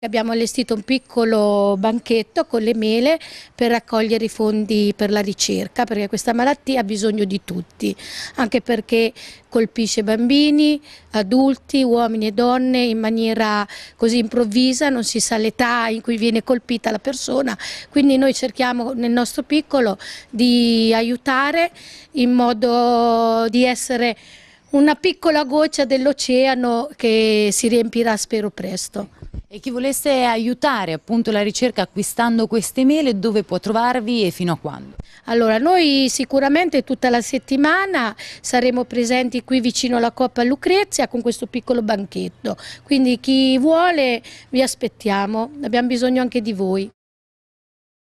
Abbiamo allestito un piccolo banchetto con le mele per raccogliere i fondi per la ricerca, perché questa malattia ha bisogno di tutti, anche perché colpisce bambini, adulti, uomini e donne in maniera così improvvisa, non si sa l'età in cui viene colpita la persona, quindi noi cerchiamo nel nostro piccolo di aiutare in modo di essere una piccola goccia dell'oceano che si riempirà spero presto. E chi volesse aiutare appunto la ricerca acquistando queste mele, dove può trovarvi e fino a quando? Allora, noi sicuramente tutta la settimana saremo presenti qui vicino alla Coppa Lucrezia con questo piccolo banchetto, quindi chi vuole vi aspettiamo, abbiamo bisogno anche di voi.